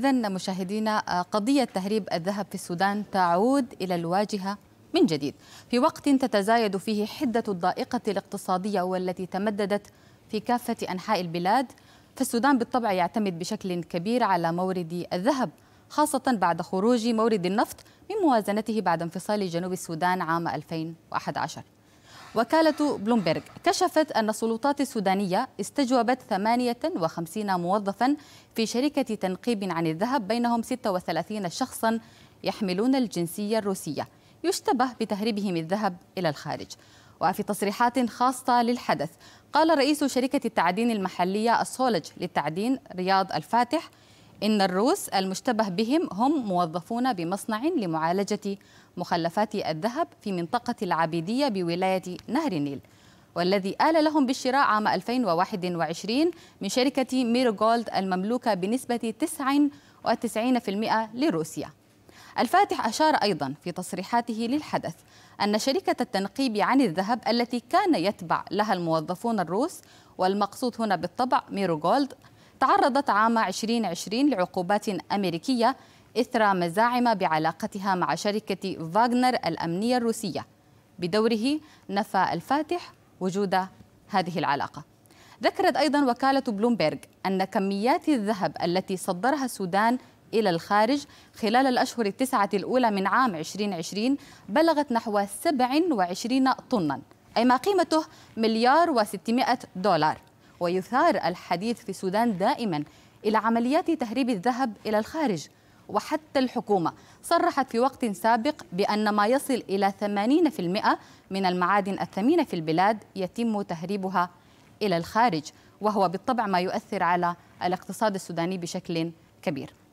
إذا مشاهدينا آه، قضية تهريب الذهب في السودان تعود إلى الواجهة من جديد في وقت تتزايد فيه حدة الضائقة الاقتصادية والتي تمددت في كافة أنحاء البلاد فالسودان بالطبع يعتمد بشكل كبير على مورد الذهب خاصة بعد خروج مورد النفط من موازنته بعد انفصال جنوب السودان عام 2011 وكالة بلومبرغ كشفت أن السلطات السودانية استجوبت 58 موظفا في شركة تنقيب عن الذهب بينهم 36 شخصا يحملون الجنسية الروسية يشتبه بتهريبهم الذهب إلى الخارج وفي تصريحات خاصة للحدث قال رئيس شركة التعدين المحلية السولج للتعدين رياض الفاتح إن الروس المشتبه بهم هم موظفون بمصنع لمعالجة مخلفات الذهب في منطقة العبيدية بولاية نهر النيل والذي آل لهم بالشراء عام 2021 من شركة ميرغولد المملوكة بنسبة 99% لروسيا الفاتح أشار أيضا في تصريحاته للحدث أن شركة التنقيب عن الذهب التي كان يتبع لها الموظفون الروس والمقصود هنا بالطبع ميرغولد تعرضت عام 2020 لعقوبات أمريكية إثر مزاعم بعلاقتها مع شركة فاغنر الأمنية الروسية بدوره نفى الفاتح وجود هذه العلاقة ذكرت أيضا وكالة بلومبيرغ أن كميات الذهب التي صدرها السودان إلى الخارج خلال الأشهر التسعة الأولى من عام 2020 بلغت نحو 27 طنا أي ما قيمته مليار و600 دولار ويثار الحديث في السودان دائما إلى عمليات تهريب الذهب إلى الخارج وحتى الحكومة صرحت في وقت سابق بأن ما يصل إلى 80% من المعادن الثمينة في البلاد يتم تهريبها إلى الخارج وهو بالطبع ما يؤثر على الاقتصاد السوداني بشكل كبير